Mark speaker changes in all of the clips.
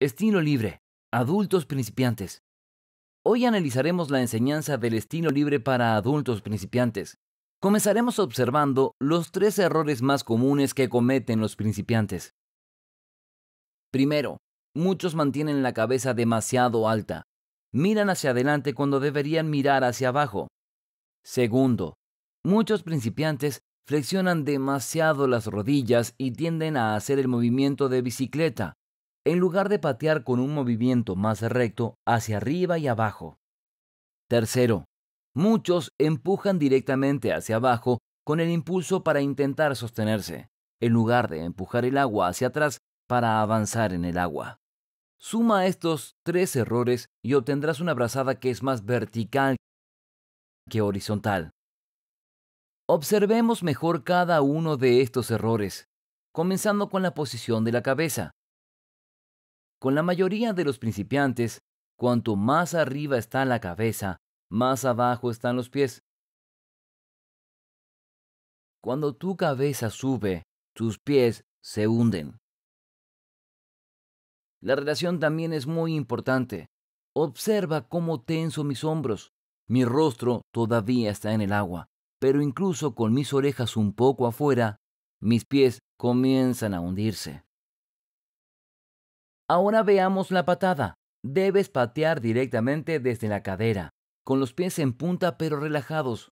Speaker 1: Estilo libre. Adultos principiantes. Hoy analizaremos la enseñanza del estilo libre para adultos principiantes. Comenzaremos observando los tres errores más comunes que cometen los principiantes. Primero, muchos mantienen la cabeza demasiado alta. Miran hacia adelante cuando deberían mirar hacia abajo. Segundo, muchos principiantes flexionan demasiado las rodillas y tienden a hacer el movimiento de bicicleta, en lugar de patear con un movimiento más recto hacia arriba y abajo. Tercero, muchos empujan directamente hacia abajo con el impulso para intentar sostenerse, en lugar de empujar el agua hacia atrás para avanzar en el agua. Suma estos tres errores y obtendrás una brazada que es más vertical que horizontal. Observemos mejor cada uno de estos errores, comenzando con la posición de la cabeza. Con la mayoría de los principiantes, cuanto más arriba está la cabeza, más abajo están los pies. Cuando tu cabeza sube, tus pies se hunden. La relación también es muy importante. Observa cómo tenso mis hombros. Mi rostro todavía está en el agua, pero incluso con mis orejas un poco afuera, mis pies comienzan a hundirse. Ahora veamos la patada. Debes patear directamente desde la cadera, con los pies en punta pero relajados.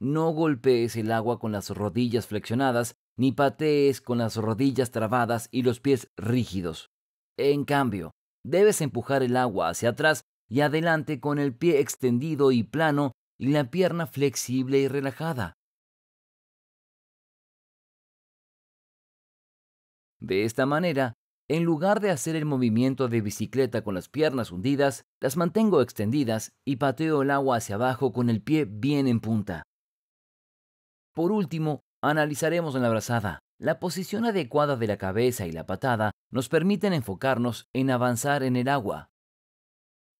Speaker 1: No golpees el agua con las rodillas flexionadas, ni patees con las rodillas trabadas y los pies rígidos. En cambio, debes empujar el agua hacia atrás y adelante con el pie extendido y plano y la pierna flexible y relajada. De esta manera, en lugar de hacer el movimiento de bicicleta con las piernas hundidas, las mantengo extendidas y pateo el agua hacia abajo con el pie bien en punta. Por último, analizaremos en la brazada. La posición adecuada de la cabeza y la patada nos permiten enfocarnos en avanzar en el agua.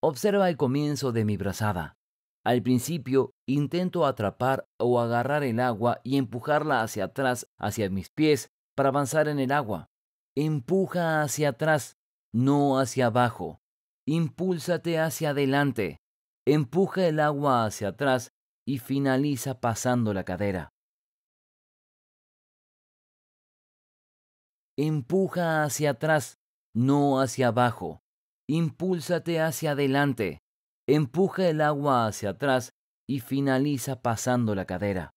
Speaker 1: Observa el comienzo de mi brazada. Al principio, intento atrapar o agarrar el agua y empujarla hacia atrás, hacia mis pies, para avanzar en el agua. Empuja hacia atrás, no hacia abajo. Impúlsate hacia adelante. Empuja el agua hacia atrás y finaliza pasando la cadera. Empuja hacia atrás, no hacia abajo. Impúlsate hacia adelante. Empuja el agua hacia atrás y finaliza pasando la cadera.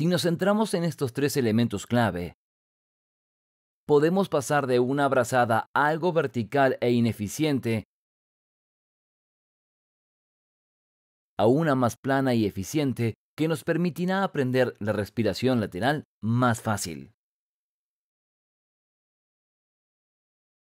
Speaker 1: Si nos centramos en estos tres elementos clave, podemos pasar de una abrazada algo vertical e ineficiente a una más plana y eficiente que nos permitirá aprender la respiración lateral más fácil.